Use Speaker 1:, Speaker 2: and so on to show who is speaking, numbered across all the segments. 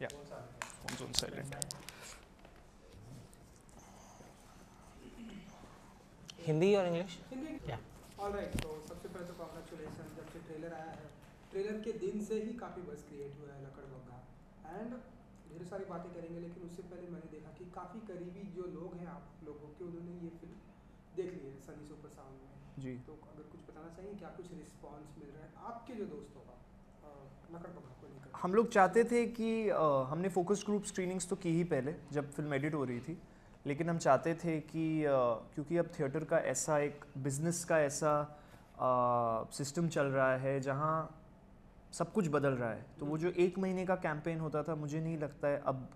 Speaker 1: Yeah. Phone's on silent.
Speaker 2: Hindi और English
Speaker 1: सबसे पहले तो जब से आया है के दिन से ही काफ़ी बस क्रिएट हुआ है लकड़बग्गा एंड ढेर सारी बातें करेंगे लेकिन उससे पहले मैंने देखा कि काफ़ी करीबी जो लोग हैं आप लोगों के उन्होंने ये फिल्म देख ली है सनी सुपर साउंड में जी तो अगर कुछ बताना चाहिए क्या कुछ रिस्पॉन्स मिल रहा है आपके जो दोस्तों का
Speaker 3: हम लोग चाहते थे कि आ, हमने फोकस ग्रुप स्क्रीनिंग्स तो की ही पहले जब फिल्म एडिट हो रही थी लेकिन हम चाहते थे कि आ, क्योंकि अब थिएटर का ऐसा एक बिजनेस का ऐसा सिस्टम चल रहा है जहाँ सब कुछ बदल रहा है तो वो जो एक महीने का कैंपेन होता था मुझे नहीं लगता है अब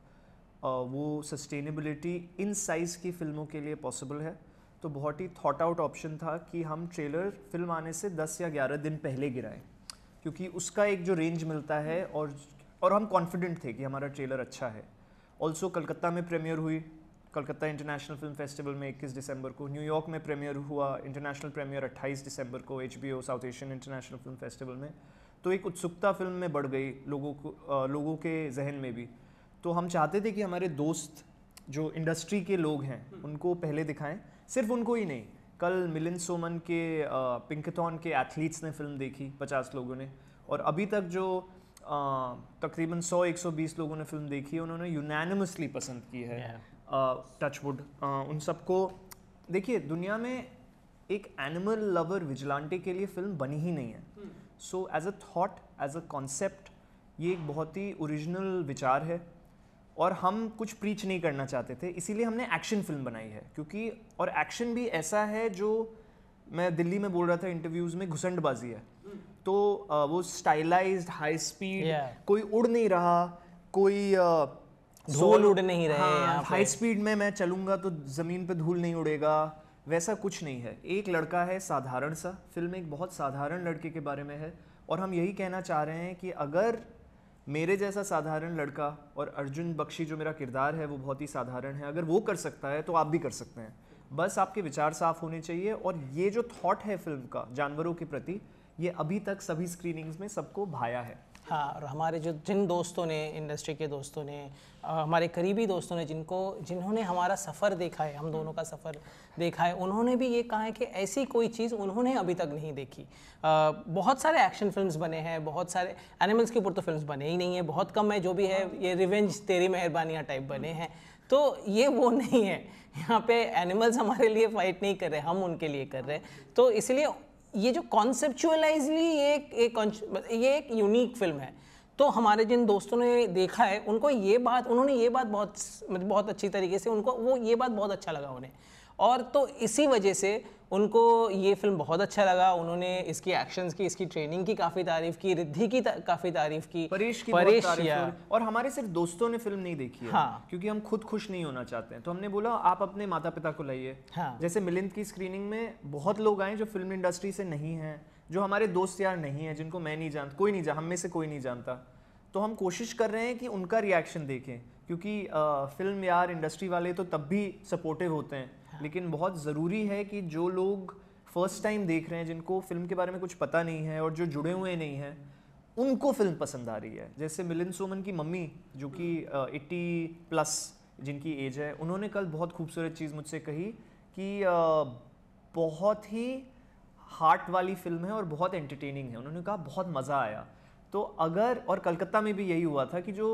Speaker 3: आ, वो सस्टेनेबिलिटी इन साइज़ की फ़िल्मों के लिए पॉसिबल है तो बहुत ही थॉट आउट ऑप्शन था कि हम ट्रेलर फिल्म आने से 10 या 11 दिन पहले गिराएं क्योंकि उसका एक जो रेंज मिलता है और और हम कॉन्फिडेंट थे कि हमारा ट्रेलर अच्छा है ऑल्सो कलकत्ता में प्रीमियर हुई कलकत्ता इंटरनेशनल फिल्म फेस्टिवल में 21 दिसंबर को न्यूयॉर्क में प्रीमियर हुआ इंटरनेशनल प्रीमियर 28 दिसंबर को एच South Asian International Film Festival में तो एक उत्सुकता फिल्म में बढ़ गई लोगों को लोगों के जहन में भी तो हम चाहते थे कि हमारे दोस्त जो इंडस्ट्री के लोग हैं हम्म। उनको पहले दिखाएं सिर्फ उनको ही नहीं कल मिलिंद सोमन के पिंकथॉन के एथलीट्स ने फिल्म देखी पचास लोगों ने और अभी तक जो तकरीबन सौ एक सौ बीस लोगों ने फिल्म देखी है उन्होंने यूनानिमसली पसंद की है टचवुड yeah. उन सबको देखिए दुनिया में एक एनिमल लवर विजलांटे के लिए फिल्म बनी ही नहीं है so as a thought as a concept ये एक बहुत ही ओरिजिनल विचार है और हम कुछ प्रीच नहीं करना चाहते थे इसीलिए हमने एक्शन फिल्म बनाई है क्योंकि और एक्शन भी ऐसा है जो मैं दिल्ली में बोल रहा था इंटरव्यूज़ में घुसंडबाजी है तो वो स्टाइलाइज हाई स्पीड कोई उड़ नहीं रहा कोई धूल उड़ नहीं रहे हाँ, हाई स्पीड में मैं चलूँगा तो ज़मीन पे धूल नहीं उड़ेगा वैसा कुछ नहीं है एक लड़का है साधारण सा फिल्म एक बहुत साधारण लड़के के बारे में है और हम यही कहना चाह रहे हैं कि अगर मेरे जैसा साधारण लड़का और अर्जुन बख्शी जो मेरा किरदार है वो बहुत ही साधारण है अगर वो कर सकता है तो आप भी कर सकते हैं बस आपके विचार साफ होने चाहिए और ये जो थॉट है फिल्म का जानवरों के प्रति ये अभी तक सभी स्क्रीनिंग्स में सबको भाया है हाँ और हमारे जो जिन दोस्तों ने
Speaker 2: इंडस्ट्री के दोस्तों ने हमारे करीबी दोस्तों ने जिनको जिन्होंने हमारा सफ़र देखा है हम दोनों का सफ़र देखा है उन्होंने भी ये कहा है कि ऐसी कोई चीज़ उन्होंने अभी तक नहीं देखी आ, बहुत सारे एक्शन फिल्म्स बने हैं बहुत सारे एनिमल्स के ऊपर तो फिल्म्स बने ही नहीं है बहुत कम है जो भी है ये रिवेंज तेरी मेहरबानियाँ टाइप बने हैं तो ये वो नहीं है यहाँ पे एनिमल्स हमारे लिए फ़ाइट नहीं कर रहे हम उनके लिए कर रहे हैं तो इसलिए ये जो कॉन्सेप्चुअलाइजली ये एक मतलब ये एक यूनिक फिल्म है तो हमारे जिन दोस्तों ने देखा है उनको ये बात उन्होंने ये बात बहुत मतलब बहुत अच्छी तरीके से उनको वो ये बात बहुत अच्छा लगा उन्हें और तो इसी वजह से उनको ये फिल्म बहुत अच्छा लगा उन्होंने इसकी एक्शंस की इसकी ट्रेनिंग की काफ़ी तारीफ की रिद्धि की ता, काफ़ी तारीफ
Speaker 3: की परेश की परेश और हमारे सिर्फ दोस्तों ने फिल्म नहीं देखी है हाँ। क्योंकि हम खुद खुश नहीं होना चाहते हैं तो हमने बोला आप अपने माता पिता को लाइए हाँ। जैसे मिलिंद की स्क्रीनिंग में बहुत लोग आए जो फिल्म इंडस्ट्री से नहीं है जो हमारे दोस्त यार नहीं है जिनको मैं नहीं जानता कोई नहीं जान हम में से कोई नहीं जानता तो हम कोशिश कर रहे हैं कि उनका रिएक्शन देखें क्योंकि फिल्म यार इंडस्ट्री वाले तो तब भी सपोर्टिव होते हैं हाँ। लेकिन बहुत ज़रूरी है कि जो लोग फर्स्ट टाइम देख रहे हैं जिनको फिल्म के बारे में कुछ पता नहीं है और जो जुड़े हुए नहीं हैं उनको फिल्म पसंद आ रही है जैसे मिलिंद सोमन की मम्मी जो कि एट्टी प्लस जिनकी एज है उन्होंने कल बहुत खूबसूरत चीज़ मुझसे कही कि बहुत ही हार्ट वाली फिल्म है और बहुत एंटरटेनिंग है उन्होंने कहा बहुत मज़ा आया तो अगर और कलकत्ता में भी यही हुआ था कि जो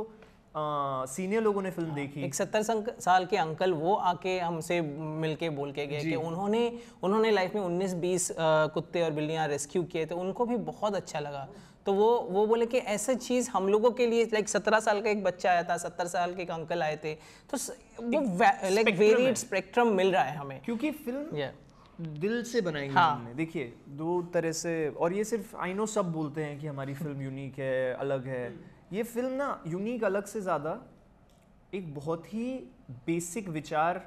Speaker 3: सीनियर लोगों ने फिल्म हाँ, देखी एक सत्तर साल
Speaker 2: के अंकल वो आके हमसे मिलके बोल के गए कि उन्होंने उन्होंने लाइफ में 19-20 कुत्ते और बिल्लियाँ रेस्क्यू किए थे तो उनको भी बहुत अच्छा लगा तो वो वो बोले कि ऐसा चीज़ हम लोगों के लिए लाइक सत्रह साल का एक बच्चा आया था सत्तर साल के एक अंकल आए थे तो वो लाइक वेरिएड स्पेक्ट्रम मिल रहा है
Speaker 3: हमें क्योंकि फिल्म दिल से बनाई हाँ. हमने देखिए दो तरह से और ये सिर्फ आई नो सब बोलते हैं कि हमारी फिल्म यूनिक है अलग है हम्म। ये फिल्म ना यूनिक अलग से ज़्यादा एक बहुत ही बेसिक विचार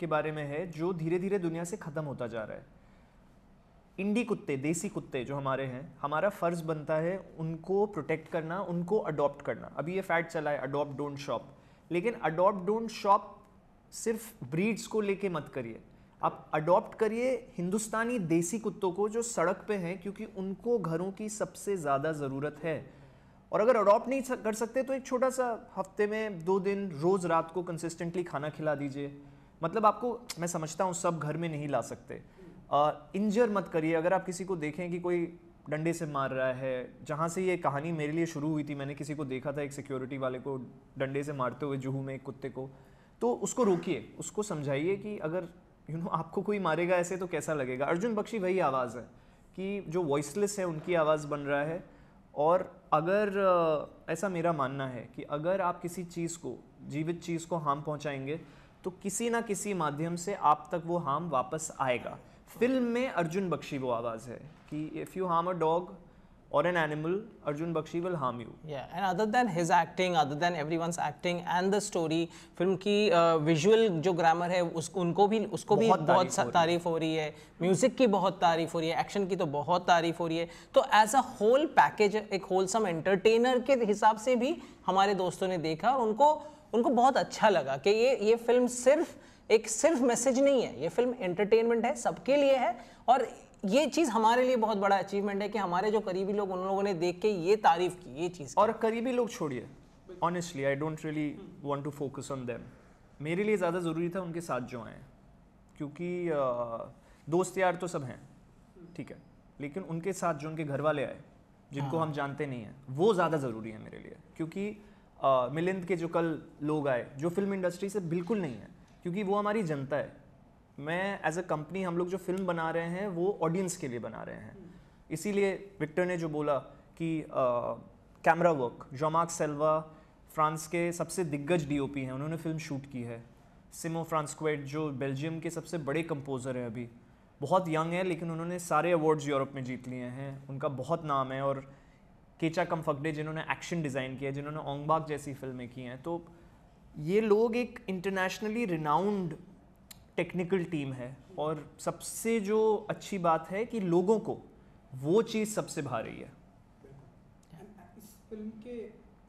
Speaker 3: के बारे में है जो धीरे धीरे दुनिया से ख़त्म होता जा रहा है इंडी कुत्ते देसी कुत्ते जो हमारे हैं हमारा फ़र्ज़ बनता है उनको प्रोटेक्ट करना उनको अडॉप्ट करना अभी ये फैट चला है अडॉप्ट डोंट शॉप लेकिन अडॉप्ट डोंट शॉप सिर्फ ब्रीड्स को लेके मत करिए आप अडॉप्ट करिए हिंदुस्तानी देसी कुत्तों को जो सड़क पे हैं क्योंकि उनको घरों की सबसे ज़्यादा ज़रूरत है और अगर अडॉप्ट नहीं कर सकते तो एक छोटा सा हफ्ते में दो दिन रोज़ रात को कंसिस्टेंटली खाना खिला दीजिए मतलब आपको मैं समझता हूँ सब घर में नहीं ला सकते इंजर मत करिए अगर आप किसी को देखें कि कोई डंडे से मार रहा है जहाँ से ये कहानी मेरे लिए शुरू हुई थी मैंने किसी को देखा था एक सिक्योरिटी वाले को डंडे से मारते हुए जूहू में एक कुत्ते को तो उसको रोकिए उसको समझाइए कि अगर यू नो आपको कोई मारेगा ऐसे तो कैसा लगेगा अर्जुन बख्शी वही आवाज़ है कि जो वॉइसलेस है उनकी आवाज़ बन रहा है और अगर ऐसा मेरा मानना है कि अगर आप किसी चीज़ को जीवित चीज़ को हार्म पहुंचाएंगे तो किसी ना किसी माध्यम से आप तक वो हार्म वापस आएगा फिल्म में अर्जुन बख्शी वो आवाज़ है कि if you harm a dog or an animal, Arjun Bakshi will harm you.
Speaker 2: Yeah, and other than his acting, other than everyone's acting and the story, फिल्म की विजुअल uh, जो ग्रामर है उस उनको भी उसको बहुत भी बहुत तारीफ हो रही है म्यूज़िक की बहुत तारीफ हो रही है एक्शन की तो बहुत तारीफ हो रही है तो एज अ होल पैकेज एक होलसम एंटरटेनर के हिसाब से भी हमारे दोस्तों ने देखा और उनको उनको बहुत अच्छा लगा कि ये ये फिल्म सिर्फ एक सिर्फ मैसेज नहीं है ये फिल्म एंटरटेनमेंट है सबके लिए है और ये चीज़ हमारे लिए बहुत बड़ा अचीवमेंट है कि हमारे जो करीबी लोग उन लोगों ने देख के ये तारीफ की ये चीज़
Speaker 3: और करीबी लोग छोड़िए honestly I don't really want to focus on them मेरे लिए ज़्यादा ज़रूरी था उनके साथ जो आए क्योंकि दोस्त यार तो सब हैं ठीक है लेकिन उनके साथ जो उनके घर वाले आए जिनको हाँ। हम जानते नहीं हैं वो ज़्यादा ज़रूरी है मेरे लिए क्योंकि मिलिंद के जो कल लोग आए जो फिल्म इंडस्ट्री से बिल्कुल नहीं है क्योंकि वो हमारी जनता है मैं एज अ कंपनी हम लोग जो फिल्म बना रहे हैं वो ऑडियंस के लिए बना रहे हैं इसीलिए विक्टर ने जो बोला कि कैमरा वर्क जोमार्क सेल्वा फ्रांस के सबसे दिग्गज डीओपी हैं उन्होंने फिल्म शूट की है सिमो फ्रांसक्वेट जो बेल्जियम के सबसे बड़े कंपोज़र हैं अभी बहुत यंग है लेकिन उन्होंने सारे अवार्ड्स यूरोप में जीत लिए हैं उनका बहुत नाम है और केचा कम्फगडे जिन्होंने एक्शन डिज़ाइन किया जिन्होंने ओंगबाग जैसी फिल्में की हैं तो ये लोग एक इंटरनेशनली रिनाउंड टेक्निकल टीम है और सबसे जो अच्छी बात है कि लोगों को वो चीज़ सबसे भा रही है
Speaker 1: इस फिल्म के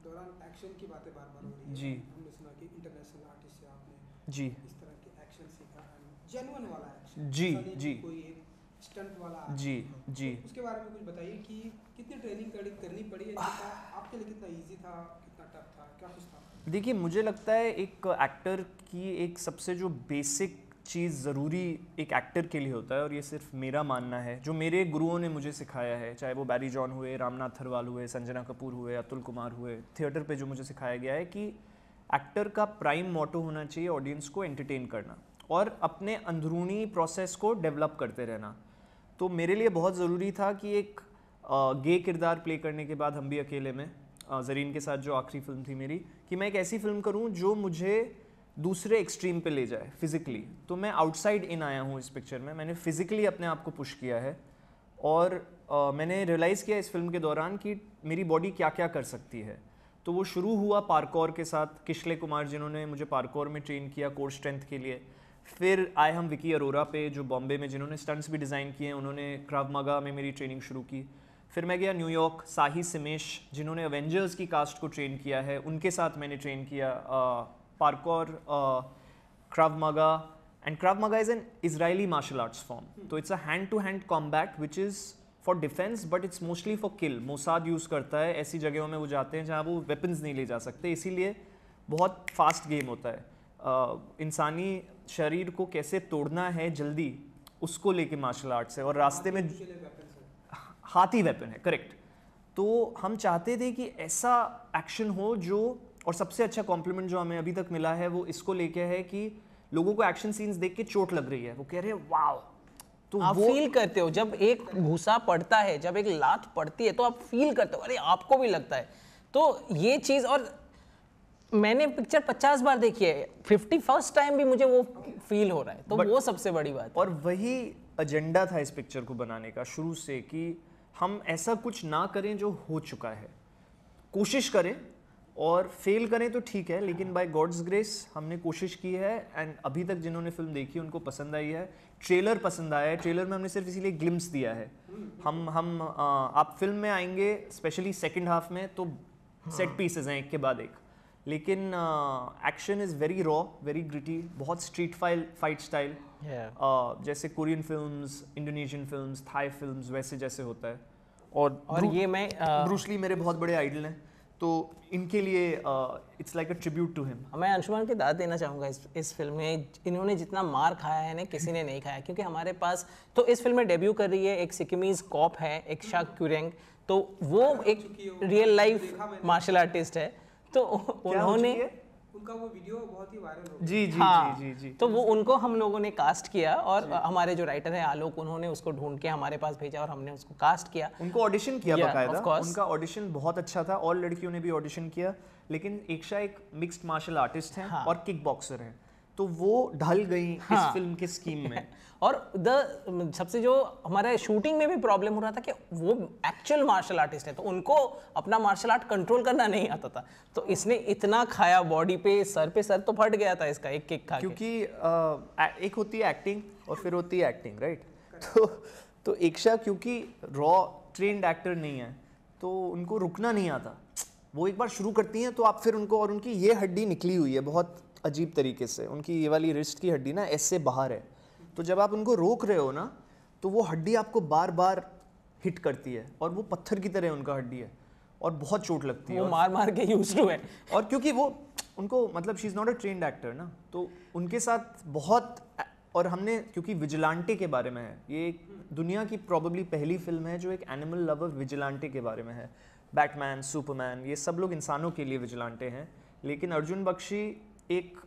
Speaker 1: दौरान एक्शन की बातें बार बार हो रही है जी हमने सुना कि इंटरनेशनल आर्टिस्ट से आपने जी इस तरह के एक्शन सीखा वाला एक्शन जी जी कोई एक स्टंट वाला जी जी तो उसके बारे में कुछ बताइए कि कितनी ट्रेनिंग करनी पड़ी है आपके लिए कितना इजी था कितना टफ था क्या कुछ था
Speaker 3: देखिए मुझे लगता है एक एक्टर की एक सबसे जो बेसिक चीज़ ज़रूरी एक एक्टर के लिए होता है और ये सिर्फ मेरा मानना है जो मेरे गुरुओं ने मुझे सिखाया है चाहे वो बैरी जॉन हुए रामनाथ थरवाल हुए संजना कपूर हुए अतुल कुमार हुए थिएटर पे जो मुझे सिखाया गया है कि एक्टर का प्राइम मोटो होना चाहिए ऑडियंस को एंटरटेन करना और अपने अंदरूनी प्रोसेस को डेवलप करते रहना तो मेरे लिए बहुत ज़रूरी था कि एक गे किरदार प्ले करने के बाद हम भी अकेले में जरीन के साथ जो आखिरी फिल्म थी मेरी कि मैं एक ऐसी फिल्म करूँ जो मुझे दूसरे एक्सट्रीम पे ले जाए फिज़िकली तो मैं आउटसाइड इन आया हूँ इस पिक्चर में मैंने फिज़िकली अपने आप को पुश किया है और आ, मैंने रियलाइज़ किया इस फिल्म के दौरान कि मेरी बॉडी क्या क्या कर सकती है तो वो शुरू हुआ पार्कौर के साथ किशले कुमार जिन्होंने मुझे पार्कौर में ट्रेन किया कोर स्ट्रेंथ के लिए फिर आए हम विकी अरोरा पे जो बॉम्बे में जिन्होंने स्टंट्स भी डिज़ाइन किए हैं उन्होंने क्रावमागा में मेरी ट्रेनिंग शुरू की फिर मैं गया न्यूयॉर्क साही सिमेश जिन्होंने एवेंजर्स की कास्ट को ट्रेन किया है उनके साथ मैंने ट्रेन किया आ, parkour, uh, Krav Maga, and Krav Maga is an Israeli martial arts form. Hmm. So it's a hand-to-hand -hand combat which is for defence but it's mostly for kill Mossad use करता है ऐसी जगहों में वो जाते हैं जहाँ वो वेपन्स नहीं ले जा सकते इसीलिए बहुत फास्ट गेम होता है uh, इंसानी शरीर को कैसे तोड़ना है जल्दी उसको लेके मार्शल आर्ट्स है और रास्ते में हाथी वेपन है करेक्ट तो हम चाहते थे कि ऐसा एक्शन हो जो और सबसे अच्छा कॉम्प्लीमेंट जो हमें अभी तक मिला है वो इसको लेके है कि लोगों को एक्शन सीन्स देख के चोट लग रही है वो कह रहे हैं वाओ तो आप वो... फील करते हो
Speaker 2: जब एक घुसा पड़ता है जब एक लात पड़ती है तो आप फील करते हो अरे आपको भी लगता है तो ये चीज़ और मैंने पिक्चर पचास बार देखी है फिफ्टी फर्स्ट टाइम
Speaker 3: भी मुझे वो फील हो रहा है तो But, वो सबसे बड़ी बात और वही एजेंडा था इस पिक्चर को बनाने का शुरू से कि हम ऐसा कुछ ना करें जो हो चुका है कोशिश करें और फेल करें तो ठीक है लेकिन बाय गॉड्स ग्रेस हमने कोशिश की है एंड अभी तक जिन्होंने फिल्म देखी उनको पसंद आई है ट्रेलर पसंद आया है ट्रेलर में हमने सिर्फ इसीलिए ग्लिम्स दिया है हम हम आ, आप फिल्म में आएंगे स्पेशली सेकेंड हाफ में तो सेट पीसेज हाँ। हैं एक के बाद एक लेकिन action is very raw very gritty बहुत स्ट्रीट फाइल फाइट स्टाइल जैसे Korean film Indonesian film Thai film वैसे जैसे होता है और और ये मैं ब्रूसली मेरे बहुत बड़े आइडल हैं तो इनके लिए it's like a tribute to him मैं अंशुमान की दाद देना चाहूँगा इस इस
Speaker 2: फिल्म में इन्होंने जितना मार खाया है ना किसी ने नहीं खाया क्योंकि हमारे पास तो इस फिल्म में डेब्यू कर रही है एक सिक्किमीज कॉप है एक शाह क्यूरेंग तो वो एक रियल लाइफ मार्शल आर्टिस्ट है तो उन्होंने
Speaker 1: उनका वो वीडियो बहुत ही वायरल हो जी जी हाँ,
Speaker 3: जी जी जी
Speaker 2: तो वो उनको हम लोगों ने कास्ट किया और हमारे जो राइटर है आलोक उन्होंने उसको ढूंढ के हमारे पास भेजा और हमने उसको कास्ट किया उनको
Speaker 3: ऑडिशन किया बकायदा उनका ऑडिशन बहुत अच्छा था और लड़कियों ने भी ऑडिशन किया लेकिन एकशा एक मिक्स्ड मार्शल आर्टिस्ट है और किक बॉक्सर है तो वो ढल गई हाँ. इस फिल्म के स्कीम में और द सबसे जो हमारे
Speaker 2: शूटिंग में भी प्रॉब्लम हो रहा था कि वो एक्चुअल मार्शल आर्टिस्ट है तो उनको अपना मार्शल आर्ट कंट्रोल करना नहीं आता था तो इसने इतना खाया बॉडी पे सर पे सर तो फट गया था इसका एक किक खा
Speaker 3: क्योंकि आ, एक होती है एक्टिंग और फिर होती है एक्टिंग राइट तो तो इक्शा क्योंकि रॉ ट्रेंड एक्टर नहीं है तो उनको रुकना नहीं आता वो एक बार शुरू करती हैं तो आप फिर उनको और उनकी ये हड्डी निकली हुई है बहुत अजीब तरीके से उनकी ये वाली रिस्ट की हड्डी ना ऐसे बाहर है तो जब आप उनको रोक रहे हो ना तो वो हड्डी आपको बार बार हिट करती है और वो पत्थर की तरह उनका हड्डी है और बहुत चोट लगती है वो मार मार के यूज टू है और क्योंकि वो उनको मतलब she is not a trained actor ना तो उनके साथ बहुत और हमने क्योंकि विजिलांटे के बारे में है ये एक दुनिया की प्रॉबली पहली फिल्म है जो एक एनिमल लवर विजिलांटे के बारे में है बैटमैन सुपरमैन ये सब लोग इंसानों के लिए विजिलांटे हैं लेकिन अर्जुन बख्शी एक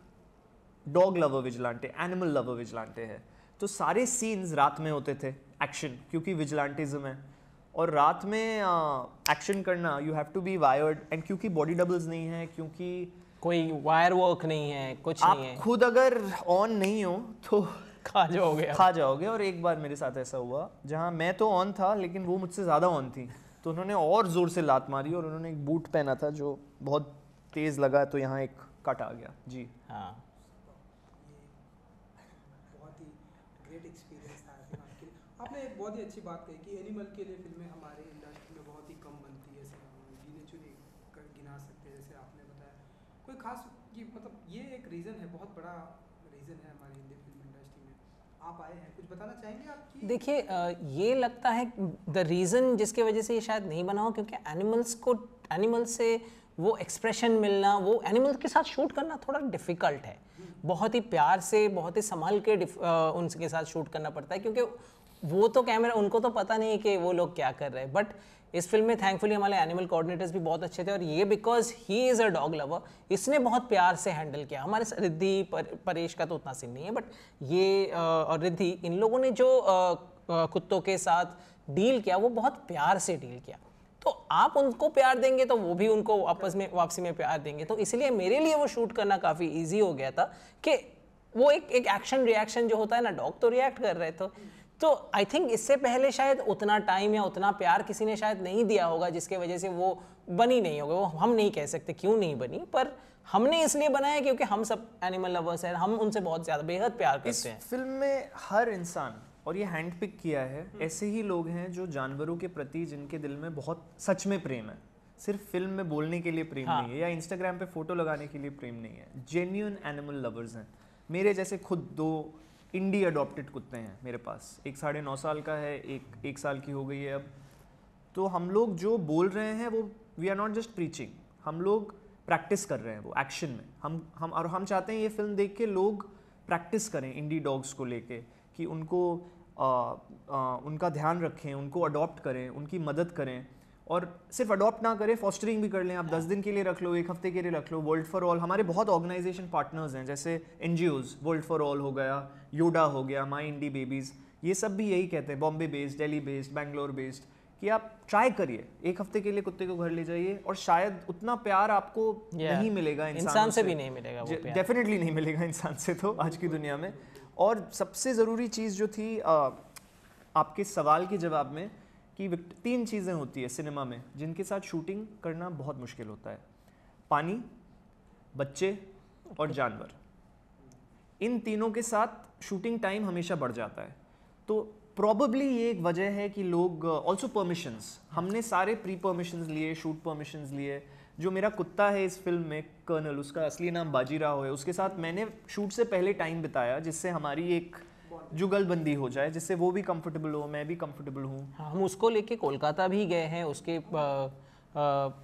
Speaker 3: dog lover vigilante animal lover vigilante है तो सारे सीन्स रात में होते थे एक्शन क्योंकि विजलांटिज्म है और रात में एक्शन करना you have to be wired and क्योंकि बॉडी डबल्स नहीं है क्योंकि कोई वायर वर्क नहीं है कुछ आप नहीं है खुद अगर ऑन नहीं हो तो खा जाओगे खा जाओगे और एक बार मेरे साथ ऐसा हुआ जहाँ मैं तो ऑन था लेकिन वो मुझसे ज़्यादा ऑन थी तो उन्होंने और ज़ोर से लात मारी और उन्होंने एक बूट पहना था जो बहुत तेज़ लगा तो यहाँ एक कट आ गया
Speaker 2: जी हाँ
Speaker 1: बहुत ही ग्रेट एक्सपीरियंस था आपने एक बहुत ही अच्छी बात कही कि एनिमल के लिए फिल्में हमारे इंडस्ट्री में बहुत ही कम बनती है ऐसे गिने चुने गिना सकते हैं जैसे आपने बताया कोई खास ये मतलब ये एक रीज़न है बहुत बड़ा रीज़न है हमारी हिंदी फिल्म इंडस्ट्री में आप आए हैं कुछ बताना चाहेंगे आप
Speaker 2: देखिए ये लगता है द रीज़न जिसके वजह से ये शायद नहीं बना हो क्योंकि एनिमल्स को एनिमल्स से वो एक्सप्रेशन मिलना वो एनिमल के साथ शूट करना थोड़ा डिफ़िकल्ट है बहुत ही प्यार से बहुत ही संभाल के उनके साथ शूट करना पड़ता है क्योंकि वो तो कैमरा उनको तो पता नहीं कि वो लोग क्या कर रहे हैं बट इस फिल्म में थैंकफुली हमारे एनिमल कोऑर्डिनेटर्स भी बहुत अच्छे थे और ये because he is a dog lover इसने बहुत प्यार से हैंडल किया हमारे रिद्धि पर, परेश का तो उतना सीन नहीं है बट ये और रिद्धि इन लोगों ने जो कुत्तों के साथ डील किया वो बहुत प्यार से डील किया तो आप उनको प्यार देंगे तो वो भी उनको वापस में वापसी में प्यार देंगे तो इसलिए मेरे लिए वो शूट करना काफ़ी ईजी हो गया था कि वो एक एक एक्शन रिएक्शन जो होता है ना डॉग तो रिएक्ट कर रहे थे तो आई थिंक इससे पहले शायद उतना टाइम या उतना प्यार किसी ने शायद नहीं दिया होगा जिसके वजह से वो बनी नहीं होगा वो हम नहीं कह सकते क्यों नहीं बनी पर हमने इसलिए बनाया क्योंकि हम सब एनिमल लवर्स हैं हम उनसे
Speaker 3: बहुत ज़्यादा बेहद प्यार करते हैं फिल्म में हर इंसान और ये हैंड पिक किया है हम्म। ऐसे ही लोग हैं जो जानवरों के प्रति जिनके दिल में बहुत सच में प्रेम है सिर्फ फिल्म में बोलने के लिए प्रेम हाँ. नहीं है या इंस्टाग्राम पे फोटो लगाने के लिए प्रेम नहीं है जेन्यून एनिमल लवर्स हैं मेरे जैसे खुद दो इंडी अडोप्टेड कुत्ते हैं मेरे पास एक साढ़े नौ साल का है एक एक साल की हो गई है अब तो हम लोग जो बोल रहे हैं वो we are not just preaching हम लोग प्रैक्टिस कर रहे हैं वो एक्शन में हम हम और हम चाहते हैं ये फिल्म देख के लोग प्रैक्टिस करें इंडी डॉग्स को लेके कि उनको उनका ध्यान रखें उनको अडॉप्ट करें उनकी मदद करें और सिर्फ अडॉप्ट ना करें फॉस्टरिंग भी कर लें आप दस दिन के लिए रख लो एक हफ्ते के लिए रख लो वर्ल्ड फॉर ऑल हमारे बहुत ऑर्गेनाइजेशन पार्टनर्स हैं जैसे एन वर्ल्ड फॉर ऑल हो गया योडा हो गया माई इंडी बेबीज़ ये सब भी यही कहते हैं Bombay based Delhi based Bangalore based कि आप ट्राई करिए एक हफ्ते के लिए कुत्ते को घर ले जाइए और शायद उतना प्यार आपको yeah. नहीं मिलेगा इंसान से, से भी नहीं मिलेगा डेफिनेटली नहीं मिलेगा इंसान से तो आज की दुनिया में और सबसे ज़रूरी चीज़ जो थी आ, आपके सवाल के जवाब में कि तीन चीज़ें होती है सिनेमा में जिनके साथ शूटिंग करना बहुत मुश्किल होता है पानी बच्चे और जानवर इन तीनों के साथ शूटिंग टाइम हमेशा बढ़ जाता है तो प्रॉबली ये एक वजह है कि लोग ऑल्सो परमिशंस हमने सारे प्री परमिशंस लिए शूट परमिशंस लिए जो मेरा कुत्ता है इस फिल्म में कर्नल उसका असली नाम बाजीराव है उसके साथ मैंने शूट से पहले टाइम बिताया जिससे हमारी एक जुगलबंदी हो जाए जिससे वो भी कंफर्टेबल हो मैं भी कंफर्टेबल हूँ हाँ, हम उसको लेके कोलकाता भी गए हैं उसके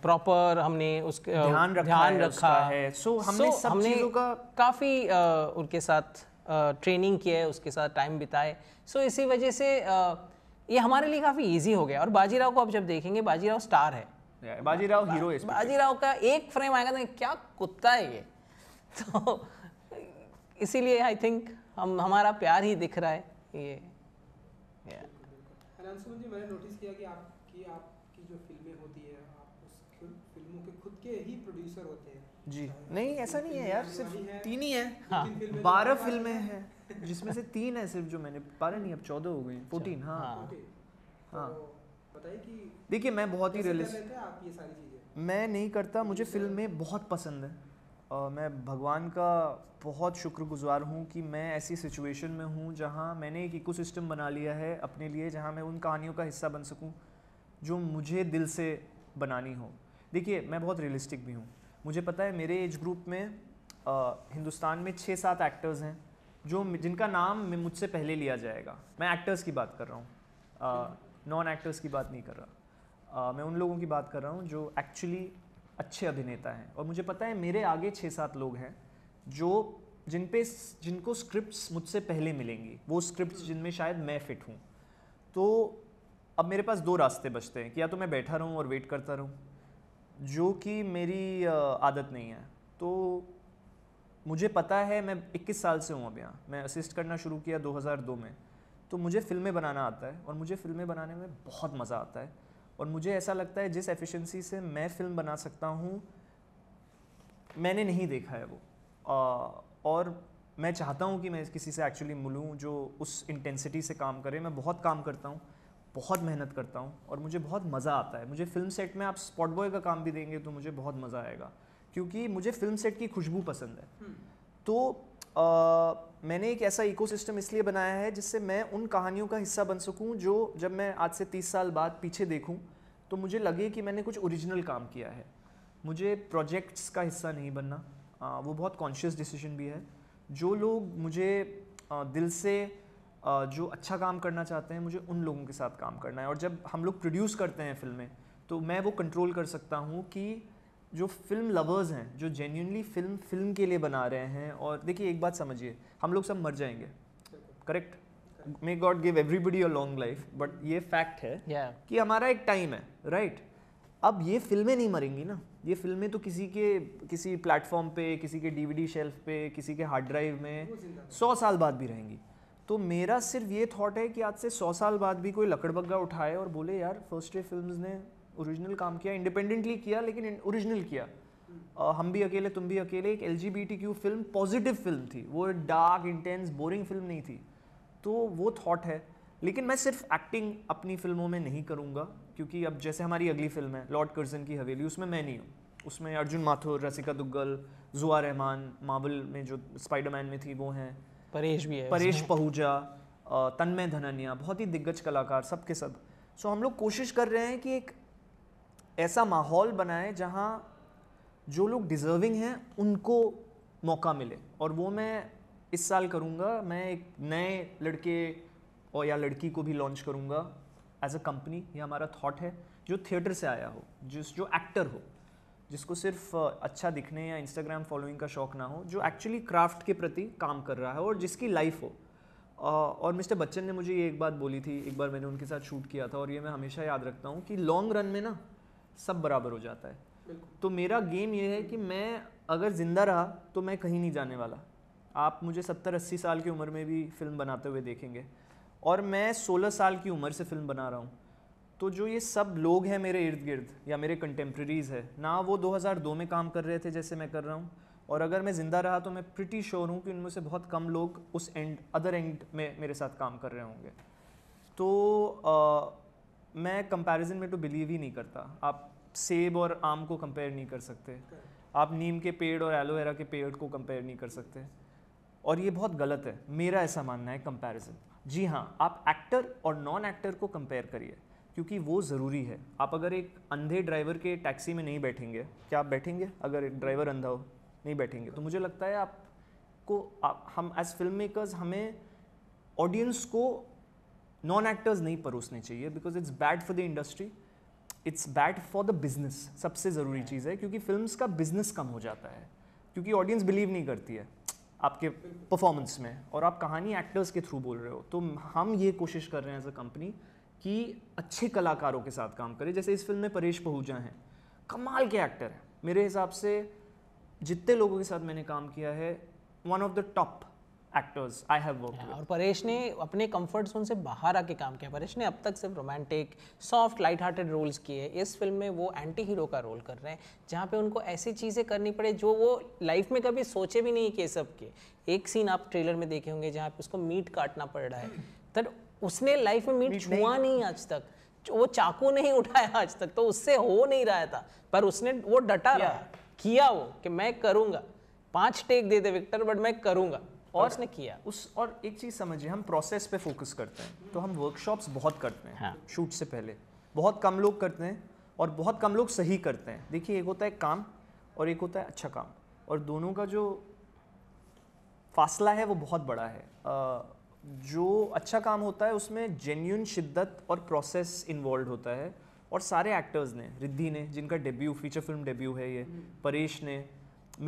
Speaker 3: प्रॉपर हमने
Speaker 2: उसके ध्यान रखा ध्यान है, रखा है सो हमने सो सब हमने चीज़ों का काफ़ी उनके साथ ट्रेनिंग किया है उसके साथ टाइम बिताए सो इसी वजह से आ, ये हमारे लिए काफ़ी इजी हो गया और बाजीराव को आप जब देखेंगे बाजीराव स्टार है
Speaker 3: बारह बाजीराव हीरो
Speaker 2: बाजीराव का एक फ्रेम आएगा तो क्या कुत्ता है ये तो इसीलिए आई थिंक हम हमारा प्यार ही दिख रहा है ये
Speaker 1: जी मैंने नोटिस किया कि आपकी जो फिल्में होती है आप उस फिल्मों के खुद के ही प्रोड्यूसर होते हैं
Speaker 3: जी नहीं ऐसा नहीं है यार सिर्फ तीन ही है बारह फिल्में हैं जिसमें से तीन है सिर्फ जो मैंने बारह नहीं अब चौदह हो गई फोर्टीन अच्छा। हाँ हाँ, हाँ। तो देखिए मैं बहुत ही
Speaker 1: रियलिस्ट
Speaker 3: मैं नहीं करता तो मुझे फिल्में तो- बहुत पसंद है Uh, मैं भगवान का बहुत शुक्रगुजार हूँ कि मैं ऐसी सिचुएशन में हूँ जहाँ मैंने एक इको सिस्टम बना लिया है अपने लिए जहाँ मैं उन कहानियों का हिस्सा बन सकूँ जो मुझे दिल से बनानी हो देखिए मैं बहुत रियलिस्टिक भी हूँ मुझे पता है मेरे एज ग्रुप में आ, हिंदुस्तान में छः सात एक्टर्स हैं जो जिनका नाम मुझसे पहले लिया जाएगा मैं एक्टर्स की बात कर रहा हूँ नॉन एक्टर्स की बात नहीं कर रहा uh, मैं उन लोगों की बात कर रहा हूँ जो एक्चुअली अच्छे अभिनेता हैं और मुझे पता है मेरे आगे छः सात लोग हैं जो जिन पे जिनको स्क्रिप्ट्स मुझसे पहले मिलेंगी वो स्क्रिप्ट्स जिनमें शायद मैं फिट हूँ तो अब मेरे पास दो रास्ते बचते हैं कि या तो मैं बैठा रहूँ और वेट करता रहूँ जो कि मेरी आदत नहीं है तो मुझे पता है मैं 21 साल से हूँ अब यहाँ मैं असिस्ट करना शुरू किया 2002 में तो मुझे फ़िल्में बनाना आता है और मुझे फ़िल्में बनाने में बहुत मज़ा आता है और मुझे ऐसा लगता है जिस एफिशिएंसी से मैं फ़िल्म बना सकता हूँ मैंने नहीं देखा है वो आ, और मैं चाहता हूँ कि मैं किसी से एक्चुअली मिलूँ जो उस इंटेंसिटी से काम करे मैं बहुत काम करता हूँ बहुत मेहनत करता हूँ और मुझे बहुत मज़ा आता है मुझे फ़िल्म सेट में आप स्पॉट बॉय का काम भी देंगे तो मुझे बहुत मज़ा आएगा क्योंकि मुझे फ़िल्म सेट की खुशबू पसंद है हम्म। तो मैंने एक ऐसा इकोसिस्टम इसलिए बनाया है जिससे मैं उन कहानियों का हिस्सा बन सकूं जो जब मैं आज से तीस साल बाद पीछे देखूं तो मुझे लगे कि मैंने कुछ ओरिजिनल काम किया है मुझे प्रोजेक्ट्स का हिस्सा नहीं बनना आ, वो बहुत कॉन्शियस डिसीजन भी है जो लोग मुझे आ, दिल से आ, जो अच्छा काम करना चाहते हैं मुझे उन लोगों के साथ काम करना है और जब हम लोग प्रोड्यूस करते हैं फिल्में तो मैं वो कंट्रोल कर सकता हूँ कि जो फिल्म लवर्स हैं जो जेन्यूनली फिल्म फिल्म के लिए बना रहे हैं और देखिए एक बात समझिए हम लोग सब मर जाएंगे correct may God give everybody a long life but ये फैक्ट है yeah. कि हमारा एक टाइम है राइट right? अब ये फिल्में नहीं मरेंगी ना ये फिल्में तो किसी के किसी प्लेटफॉर्म पे किसी के डीवीडी शेल्फ पे किसी के हार्ड ड्राइव में सौ साल बाद भी रहेंगी तो मेरा सिर्फ ये थॉट है कि आज से सौ साल बाद भी कोई लकड़बग्गा उठाए और बोले यार फर्स्ट डे फिल्म ने ओरिजिनल काम किया इंडिपेंडेंटली किया लेकिन ओरिजिनल किया uh, हम भी अकेले तुम भी अकेले एक एल जी फिल्म पॉजिटिव फिल्म थी वो डार्क इंटेंस बोरिंग फिल्म नहीं थी तो वो थाट है लेकिन मैं सिर्फ एक्टिंग अपनी फिल्मों में नहीं करूँगा क्योंकि अब जैसे हमारी अगली फिल्म है लॉर्ड कर्जन की हवेली उसमें मैं नहीं हूँ उसमें अर्जुन माथुर रसिका दुग्गल जुआ रहमान मावल में जो स्पाइडरमैन में थी वो हैं परेश भी है परेश पहूजा तन्मय धनन्या बहुत ही दिग्गज कलाकार सबके सब सो सब. so, हम लोग कोशिश कर रहे हैं कि एक ऐसा माहौल बनाएं जहाँ जो लोग डिज़र्विंग हैं उनको मौका मिले और वो मैं इस साल करूँगा मैं एक नए लड़के और या लड़की को भी लॉन्च करूँगा एज अ कंपनी ये हमारा थॉट है जो थिएटर से आया हो जिस जो एक्टर हो जिसको सिर्फ अच्छा दिखने या इंस्टाग्राम फॉलोइंग का शौक ना हो जो एक्चुअली क्राफ्ट के प्रति काम कर रहा है और जिसकी लाइफ हो और मिस्टर बच्चन ने मुझे ये एक बात बोली थी एक बार मैंने उनके साथ शूट किया था और ये मैं हमेशा याद रखता हूँ कि लॉन्ग रन में ना सब बराबर हो जाता है तो मेरा गेम ये है कि मैं अगर ज़िंदा रहा तो मैं कहीं नहीं जाने वाला आप मुझे सत्तर अस्सी साल की उम्र में भी फिल्म बनाते हुए देखेंगे और मैं सोलह साल की उम्र से फिल्म बना रहा हूँ तो जो ये सब लोग हैं मेरे इर्द गिर्द या मेरे कंटेम्प्रेरीज़ है ना वो 2002 में काम कर रहे थे जैसे मैं कर रहा हूँ और अगर मैं ज़िंदा रहा तो मैं प्रिटी श्योर हूँ कि उनमें से बहुत कम लोग उस एंड अदर एंड में मेरे साथ काम कर रहे होंगे तो आ, मैं कंपैरिजन में तो बिलीव ही नहीं करता आप सेब और आम को कंपेयर नहीं कर सकते आप नीम के पेड़ और एलोवेरा के पेड़ को कंपेयर नहीं कर सकते और ये बहुत गलत है मेरा ऐसा मानना है कंपैरिजन जी हाँ आप एक्टर और नॉन एक्टर को कंपेयर करिए क्योंकि वो ज़रूरी है आप अगर एक अंधे ड्राइवर के टैक्सी में नहीं बैठेंगे क्या आप बैठेंगे अगर ड्राइवर अंधा हो नहीं बैठेंगे तो मुझे लगता है आपको आप, हम एज फिल्म मेकर्स हमें ऑडियंस को नॉन एक्टर्स नहीं परोसने चाहिए because it's bad for the industry it's bad for the business सबसे ज़रूरी चीज़ है क्योंकि फिल्म का बिजनेस कम हो जाता है क्योंकि ऑडियंस बिलीव नहीं करती है आपके परफॉर्मेंस में और आप कहानी एक्टर्स के थ्रू बोल रहे हो तो हम ये कोशिश कर रहे हैं एज अ कंपनी कि अच्छे कलाकारों के साथ काम करें जैसे इस फिल्म में परेश पहूजा हैं कमाल के एक्टर हैं मेरे हिसाब से जितने लोगों के साथ मैंने काम किया है one of the top
Speaker 2: actors I have work और परेश ने अपने कंफर्ट जोन से बाहर आके काम किया परेश ने अब तक सिर्फ romantic soft light hearted roles किए इस फिल्म में वो एंटी हीरो का रोल कर रहे हैं जहाँ पे उनको ऐसी चीज़ें करनी पड़े जो वो लाइफ में कभी सोचे भी नहीं कि सब के एक सीन आप ट्रेलर में देखे होंगे जहाँ पे उसको मीट काटना पड़ रहा है तब उसने लाइफ में मीट छुआ नहीं आज तक वो चाकू नहीं उठाया आज तक तो उससे हो नहीं रहा था पर उसने वो डटा रहा किया वो कि मैं करूँगा पांच टेक दे दे विक्टर बट मैं करूंगा और उसने
Speaker 3: किया उस और एक चीज़ समझिए हम प्रोसेस पे फोकस करते हैं तो हम वर्कशॉप्स बहुत करते हैं हाँ। शूट से पहले बहुत कम लोग करते हैं और बहुत कम लोग सही करते हैं देखिए एक होता है काम और एक होता है अच्छा काम और दोनों का जो फासला है वो बहुत बड़ा है जो अच्छा काम होता है उसमें जेन्यून शिद्दत और प्रोसेस इन्वॉल्व होता है और सारे एक्टर्स ने रिद्धि ने जिनका डेब्यू फीचर फिल्म डेब्यू है ये हम्म। परेश ने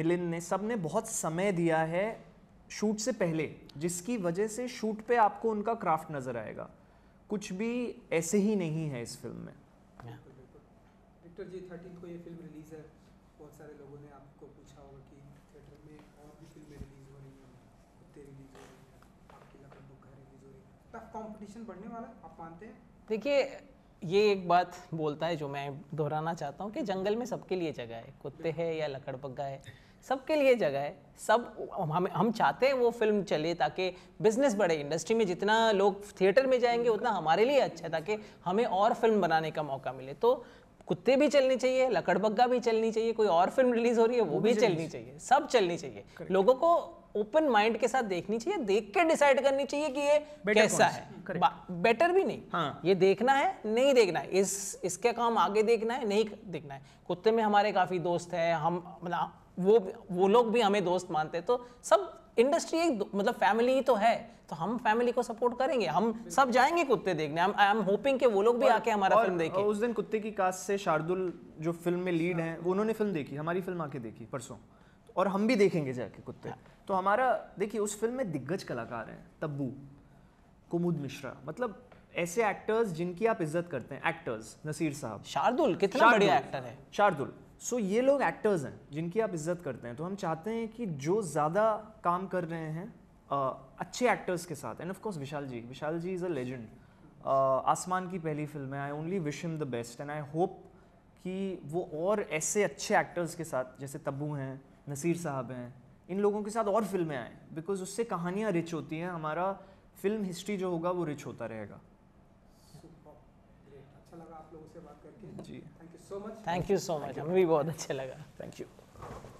Speaker 3: मिलिन ने सब ने बहुत समय दिया है शूट से पहले जिसकी वजह से शूट पे आपको उनका क्राफ्ट नज़र आएगा कुछ भी ऐसे ही नहीं है इस फिल्म में
Speaker 1: विक्टर जी थर्टीन को ये फिल्म रिलीज़ है बहुत सारे लोगों ने आपको पूछा होगा कि थिएटर में और भी फिल्में रिलीज़ हो रही हैं कुत्ते रिलीज़ हो रही हैं आपकी बुक रिलीज़ हो रही है टफ कॉम्पिटिशन बढ़ने वाला आप मानते हैं
Speaker 2: देखिए ये एक बात बोलता है जो मैं दोहराना चाहता हूँ कि जंगल में सबके लिए जगह है कुत्ते है या लकड़बग्गा है सबके लिए जगह है सब हम हम चाहते हैं वो फिल्म चले ताकि बिजनेस बढ़े इंडस्ट्री में जितना लोग थिएटर में जाएंगे उतना हमारे लिए अच्छा है ताकि हमें और फिल्म बनाने का मौका मिले तो कुत्ते भी चलने चाहिए लकड़बग्गा भी चलनी चाहिए कोई और फिल्म रिलीज हो रही है वो, भी, चलनी चाहिए सब चलनी चाहिए लोगों को ओपन माइंड के साथ देखनी चाहिए देख के डिसाइड करनी चाहिए कि ये Better कैसा है बेटर भी नहीं हाँ. ये देखना है नहीं देखना है इस इसके काम आगे देखना है नहीं देखना है कुत्ते में हमारे काफ़ी दोस्त हैं हम मतलब वो वो लोग भी हमें दोस्त मानते हैं तो सब इंडस्ट्री एक मतलब फैमिली ही तो है तो हम फैमिली को सपोर्ट करेंगे हम सब जाएंगे कुत्ते देखने हम आई एम होपिंग कि वो लोग भी आके हमारा फिल्म देखें उस
Speaker 3: दिन कुत्ते की कास्ट से शार्दुल जो फिल्म में लीड हैं वो उन्होंने फिल्म देखी हमारी फिल्म आके देखी परसों और हम भी देखेंगे जाके कुत्ते हाँ। तो हमारा देखिए उस फिल्म में दिग्गज कलाकार हैं तब्बू कुमुद मिश्रा मतलब ऐसे एक्टर्स जिनकी आप इज्जत करते हैं एक्टर्स नसीर साहब शार्दुल कितना बढ़िया एक्टर है शार्दुल सो so, ये लोग एक्टर्स हैं जिनकी आप इज्जत करते हैं तो हम चाहते हैं कि जो ज़्यादा काम कर रहे हैं आ, अच्छे एक्टर्स के साथ and of course Vishal ji Vishal ji is a legend Aasmaan की पहली फिल्म है I only wish him the best and I hope कि वो और ऐसे अच्छे एक्टर्स के साथ जैसे तब्बू हैं नसीर साहब हैं इन लोगों के साथ और फिल्में आएँ बिकॉज उससे कहानियाँ रिच होती हैं हमारा फिल्म हिस्ट्री जो होगा वो रिच होता रहेगा
Speaker 1: so much thank you so much
Speaker 3: हमें भी बहुत अच्छा लगा
Speaker 2: थैंक यू